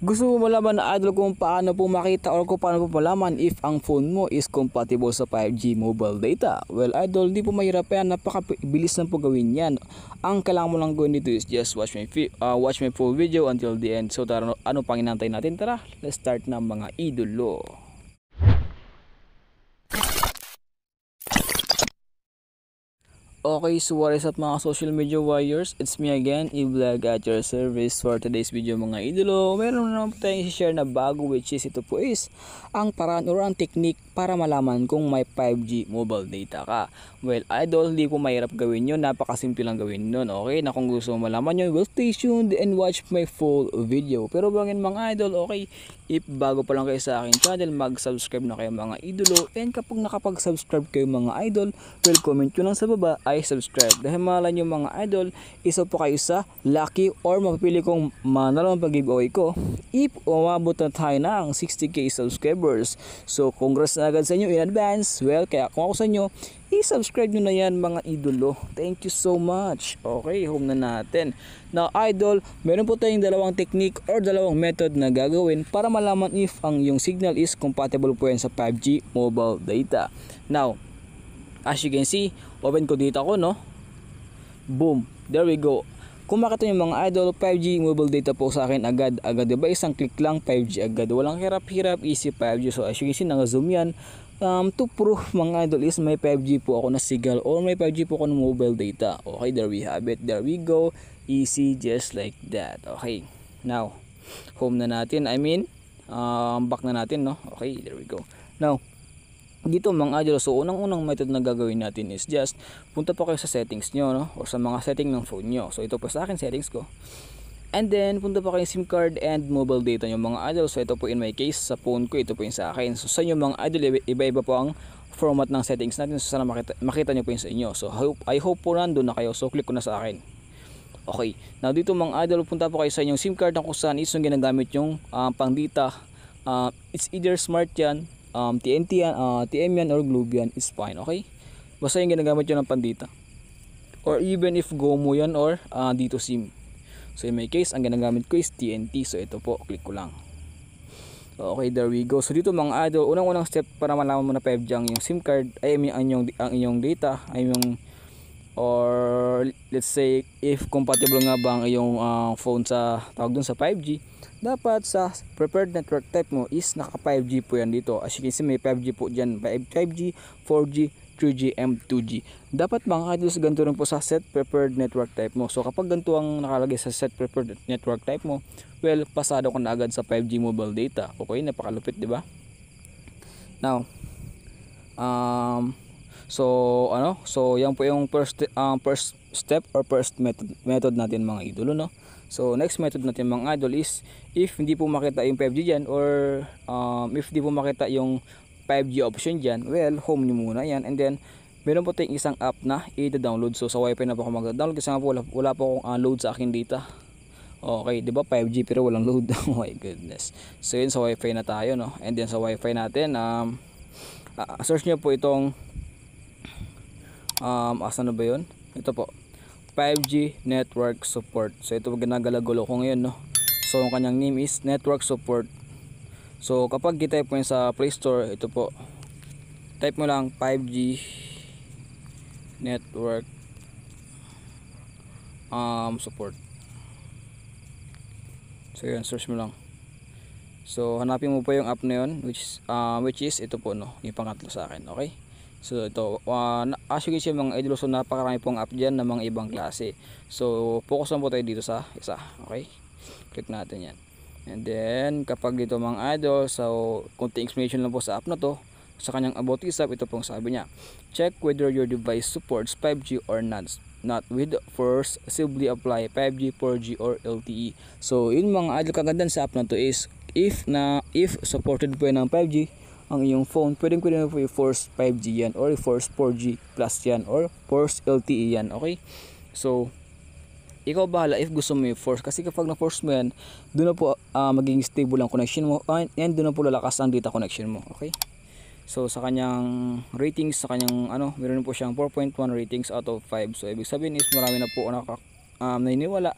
Gusto mo malaman na idol kung paano po makita or kung paano po malaman if ang phone mo is compatible sa 5G mobile data? Well idol, di po mahirap yan. Napakabilis lang po gawin yan. Ang kailangan mo lang gawin dito is just watch my, uh, watch my full video until the end. So tara, ano pang inantay natin? Tara, let's start na mga idolo. Okay Suarez at mga social media warriors, it's me again, i-vlog at your service for today's video mga idolo. Meron na naman tayong share na bago which is ito po is ang paraan or ang technique para malaman kung may 5G mobile data ka. Well idol, hindi po mahirap gawin yun, napakasimple lang gawin nun. Okay, na kung gusto mo malaman yun, well stay tuned and watch my full video. Pero bangin mga idol, okay, If bago pa lang kayo sa akin channel, mag-subscribe na kayo mga idolo. And kapag nakapag-subscribe kayo mga idol, well comment nyo lang sa baba ay subscribe. Dahil mahalan nyo mga idol, isa po kayo sa lucky or mapipili kong manalo ang pag-giveaway ko. If umabot na tayo ng 60k subscribers. So congrats na agad sa inyo in advance. Well, kaya kung ako sa inyo, i-subscribe nyo na yan mga idolo. Thank you so much. Okay, home na natin. Now idol, meron po tayong dalawang technique or dalawang method na gagawin para malaman if ang yung signal is compatible po yan sa 5G mobile data. Now, as you can see, open ko dito ako no. Boom, there we go. Kung makita nyo mga idol, 5G mobile data po sa akin agad. Agad diba? Isang click lang, 5G agad. Walang hirap-hirap, easy 5G. So as you can see, naka-zoom yan um, to proof mga idol is may 5G po ako na signal or may 5G po ako ng mobile data okay there we have it there we go easy just like that okay now home na natin I mean um, back na natin no okay there we go now dito mga idol so unang-unang method na gagawin natin is just punta po kayo sa settings nyo no or sa mga setting ng phone nyo so ito po sa akin settings ko And then, punta pa kayo SIM card and mobile data nyo mga idol. So, ito po in my case, sa phone ko, ito po yung sa akin. So, sa inyo mga idol, iba-iba po ang format ng settings natin. So, sana makita, makita nyo po yung sa inyo. So, I hope, I hope po nandun na kayo. So, click ko na sa akin. Okay. Now, dito mga idol, punta po kayo sa inyong SIM card na kung saan is yung ginagamit yung uh, ah, pang data. Uh, ah, it's either smart yan, um, TNT yan, uh, ah, TM yan, or Globe yan. It's fine, okay? Basta yung ginagamit nyo ng pandita. Or even if GOMO yan or uh, dito SIM. So in my case, ang ginagamit ko is TNT. So ito po, click ko lang. Okay, there we go. So dito mga idol, unang-unang step para malaman mo na 5G SIM card, ay ang inyong, ang inyong data, ay yung or let's say if compatible nga ba ang iyong uh, phone sa tawag dun sa 5G dapat sa preferred network type mo is naka 5G po yan dito as you can see may 5G po dyan 5G, 4G, 3G, M2G. Dapat mga kaidol sa ganito rin po sa set preferred network type mo. So kapag ganito ang nakalagay sa set preferred network type mo, well, pasado ka na agad sa 5G mobile data. Okay, napakalupit, di ba? Now, um, so ano, so yan po yung first, um, first step or first method, method natin mga idolo, no? So next method natin mga idol is if hindi po makita yung 5G dyan or um, if hindi po makita yung 5G option dyan, well, home nyo muna yan. And then, meron po tayong isang app na i-download. So, sa wifi na po ako mag-download kasi nga po wala, wala po akong uh, load sa akin data. Okay, 'di ba 5G pero walang load. oh my goodness. So yun sa Wi-Fi na tayo, no. And then sa Wi-Fi natin, um uh, search niyo po itong um asan na ba 'yon? Ito po. 5G network support. So ito ginagalagulo ko ngayon, no. So ang kanyang name is network support so kapag i-type mo sa play store ito po type mo lang 5G network um, support so yun search mo lang so hanapin mo po yung app na yun which, uh, which is ito po no yung pangatlo sa akin okay So ito, uh, as you can see mga idol, napakarami pong app dyan ng mga ibang klase. So focus lang po tayo dito sa isa, okay? Click natin yan. And then, kapag dito mga idol, so, konti explanation lang po sa app na to, sa kanyang about app, ito pong sabi niya, check whether your device supports 5G or not. Not with first, simply apply 5G, 4G, or LTE. So, yun mga idol kagandan sa app na to is, if na if supported po yan ng 5G, ang iyong phone, pwedeng pwede na po i-force 5G yan or i-force 4G plus yan or force LTE yan, okay? So, ikaw bahala if gusto mo i-force kasi kapag na-force mo yan doon na po uh, magiging stable ang connection mo ah, and, doon na po lalakas ang data connection mo okay so sa kanyang ratings sa kanyang ano meron po siyang 4.1 ratings out of 5 so ibig sabihin is marami na po nakaka, um, naniniwala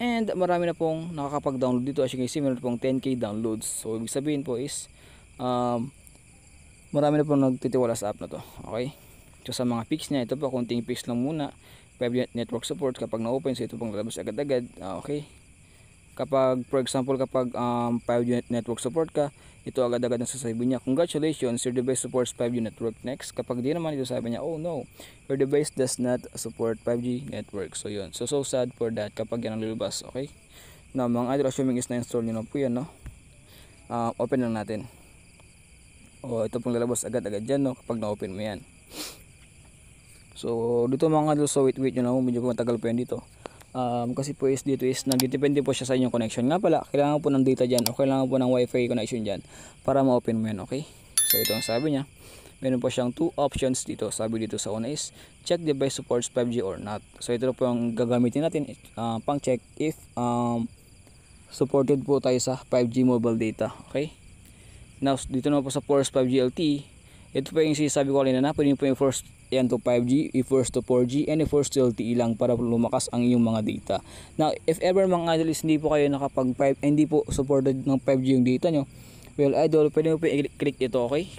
and marami na pong nakakapag-download dito as you can see meron pong 10k downloads so ibig sabihin po is um, marami na pong nagtitiwala sa app na to okay so sa mga pics niya ito pa konting pics lang muna 5 network support kapag na-open so ito pong lalabas agad-agad uh, okay kapag for example kapag um, 5G network support ka ito agad-agad ang sasabihin niya congratulations your device supports 5G network next kapag di naman ito sabi niya oh no your device does not support 5G network so yun so so sad for that kapag yan ang lulubas okay na mga idol assuming is na-install niyo na po yan no uh, open lang natin oh, ito pong lalabas agad-agad dyan no kapag na-open mo yan So dito mga idol so wait wait nyo lang medyo matagal pa yan dito. Um, kasi po is dito is nagdidepende po siya sa inyong connection. Nga pala kailangan po ng data dyan o kailangan po ng wifi connection dyan para ma-open mo yan okay. So ito ang sabi niya. Meron po siyang two options dito. Sabi dito sa una is check device supports 5G or not. So ito po ang gagamitin natin uh, pang check if um, supported po tayo sa 5G mobile data. Okay. Now dito na po sa Force 5G LTE. Ito po yung sinasabi ko kanina na pwede po yung Force N to 5G, e to 4G, and e to LTE lang para lumakas ang iyong mga data. Now, if ever mga idol hindi po kayo nakapag 5, eh, hindi po supported ng 5G yung data nyo, well idol, pwede mo po i-click ito, okay?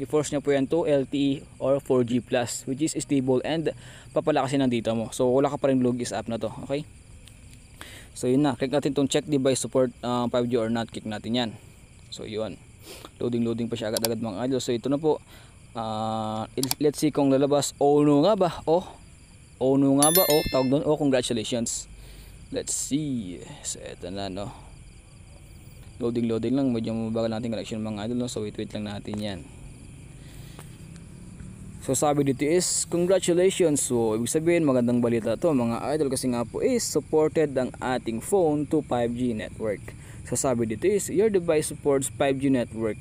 i-force nyo po yan to LTE or 4G plus which is stable and papalakasin ang data mo so wala ka pa rin log is app na to okay so yun na click natin tong check device support uh, ah, 5G or not click natin yan so yun loading loading pa siya agad agad mga idol so ito na po uh, let's see kung lalabas Ono nga ba o oh, Ono nga ba oh, tawag doon oh, congratulations let's see so eto na no loading loading lang medyo mabagal natin connection mga idol no? so wait wait lang natin yan So sabi dito is congratulations. So ibig sabihin magandang balita to mga idol kasi nga po is supported ang ating phone to 5G network. So sabi dito is your device supports 5G network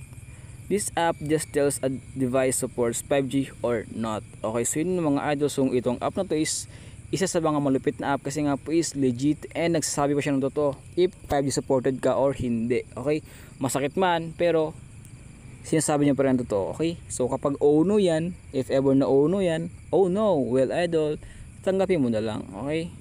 This app just tells a device supports 5G or not. Okay, so yun mga idols, yung itong app na to is isa sa mga malupit na app kasi nga po is legit and nagsasabi pa siya ng totoo if 5G supported ka or hindi. Okay, masakit man pero sinasabi niya pa rin totoo. Okay, so kapag oh yan, if ever na oh yan, oh no, well idol, tanggapin mo na lang. Okay,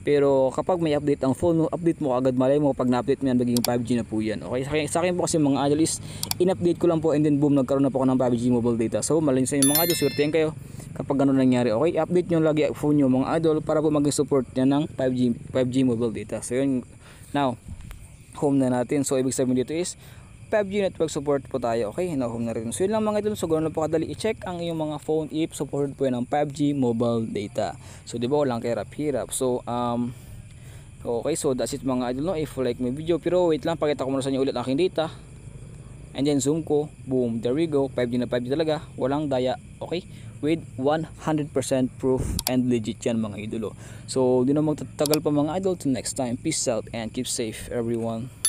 pero kapag may update ang phone, update mo agad malay mo pag na-update mo yan magiging 5G na po yan. Okay, sa akin, sa akin po kasi mga idol is in-update ko lang po and then boom nagkaroon na po ako ng 5G mobile data. So malay sa inyo mga idol, swerte kayo kapag ganun nangyari. Okay, update nyo lagi ang phone nyo mga idol para po maging support niya ng 5G 5G mobile data. So yun, now home na natin. So ibig sabihin dito is 5G network support po tayo. Okay, no home na rin. So yun lang mga idol. So na po kadali i-check ang iyong mga phone if supported po yan ng 5G mobile data. So di ba walang kahirap-hirap. So um, okay so that's it mga idol no. If like may video pero wait lang pakita ko muna sa inyo ulit aking data. And then zoom ko. Boom. There we go. 5G na 5G talaga. Walang daya. Okay with 100% proof and legit yan mga idolo. Oh. So, di na magtatagal pa mga idol. Till next time, peace out and keep safe everyone.